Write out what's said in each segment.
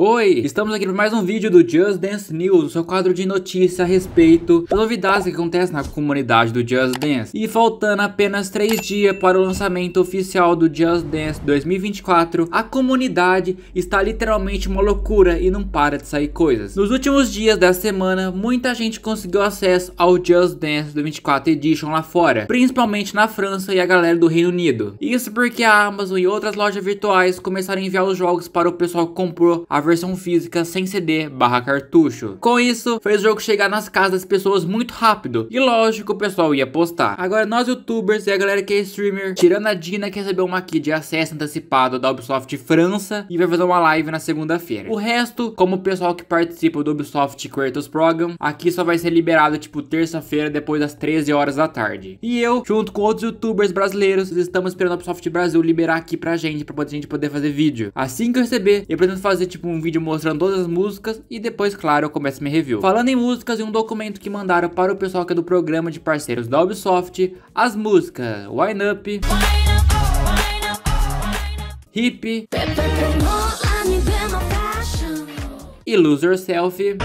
Oi, estamos aqui para mais um vídeo do Just Dance News, o seu quadro de notícia a respeito das novidades que acontecem na comunidade do Just Dance. E faltando apenas 3 dias para o lançamento oficial do Just Dance 2024, a comunidade está literalmente uma loucura e não para de sair coisas. Nos últimos dias dessa semana, muita gente conseguiu acesso ao Just Dance 2024 Edition lá fora, principalmente na França e a galera do Reino Unido. Isso porque a Amazon e outras lojas virtuais começaram a enviar os jogos para o pessoal que comprou a versão física sem CD barra cartucho. Com isso, fez o jogo chegar nas casas das pessoas muito rápido. E lógico, o pessoal ia postar. Agora nós youtubers e a galera que é streamer, tirando a Dina que recebeu uma key de acesso antecipado da Ubisoft França e vai fazer uma live na segunda-feira. O resto, como o pessoal que participa do Ubisoft Creators Program, aqui só vai ser liberado tipo terça-feira depois das 13 horas da tarde. E eu, junto com outros youtubers brasileiros, estamos esperando a Ubisoft Brasil liberar aqui pra gente, pra gente poder fazer vídeo. Assim que eu receber, eu pretendo fazer tipo um um vídeo mostrando todas as músicas e depois, claro, eu começo minha review. Falando em músicas e um documento que mandaram para o pessoal que é do programa de parceiros da Ubisoft, as músicas Wine Up, Hip e Lose Yourself.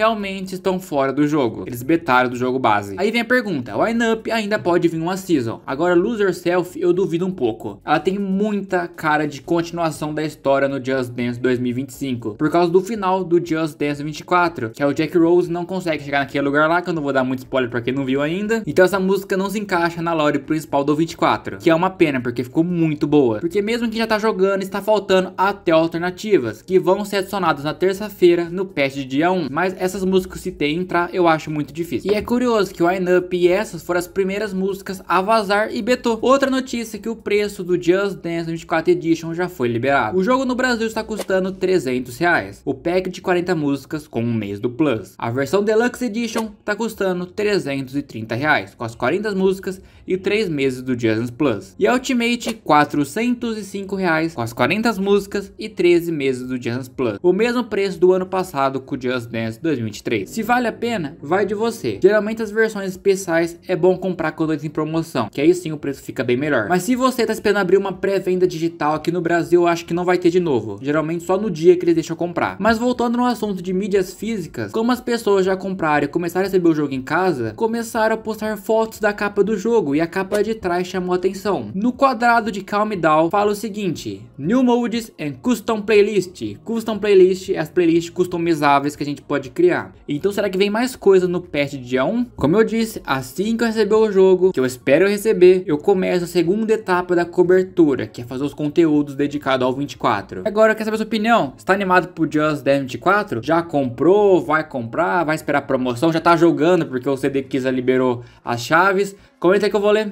realmente estão fora do jogo. Eles betaram do jogo base. Aí vem a pergunta, o Up ainda pode vir uma season. Agora Lose Yourself eu duvido um pouco. Ela tem muita cara de continuação da história no Just Dance 2025, por causa do final do Just Dance 24, que é o Jack Rose não consegue chegar naquele lugar lá, que eu não vou dar muito spoiler para quem não viu ainda. Então essa música não se encaixa na lore principal do 24, que é uma pena porque ficou muito boa. Porque mesmo que já tá jogando, está faltando até alternativas, que vão ser adicionadas na terça-feira no patch de dia 1, mas essas músicas se tem entrar, eu acho muito difícil. E é curioso que o Wine Up e essas foram as primeiras músicas a vazar e betou. Outra notícia é que o preço do Just Dance 24 Edition já foi liberado. O jogo no Brasil está custando 300 reais. O pack de 40 músicas com um mês do Plus. A versão Deluxe Edition está custando 330 reais, com as 40 músicas e 3 meses do Just Dance Plus. E a Ultimate, 405 reais, com as 40 músicas e 13 meses do Just Dance Plus. O mesmo preço do ano passado com o Just Dance 2020. 2023. Se vale a pena, vai de você. Geralmente as versões especiais é bom comprar quando eles em promoção, que aí sim o preço fica bem melhor. Mas se você tá esperando abrir uma pré-venda digital aqui no Brasil, eu acho que não vai ter de novo. Geralmente só no dia que eles deixam comprar. Mas voltando no assunto de mídias físicas, como as pessoas já compraram e começaram a receber o jogo em casa, começaram a postar fotos da capa do jogo e a capa de trás chamou atenção. No quadrado de Calm Down fala o seguinte: New Modes and Custom Playlist. Custom Playlist é as playlists customizáveis que a gente pode criar dia. Então será que vem mais coisa no patch dia 1? Como eu disse, assim que eu receber o jogo, que eu espero receber, eu começo a segunda etapa da cobertura, que é fazer os conteúdos dedicados ao 24. Agora eu quero saber a sua opinião. Está animado pro Just Dance 24? Já comprou? Vai comprar? Vai esperar a promoção? Já tá jogando porque o CD Kisa liberou as chaves? Comenta aí que eu vou ler.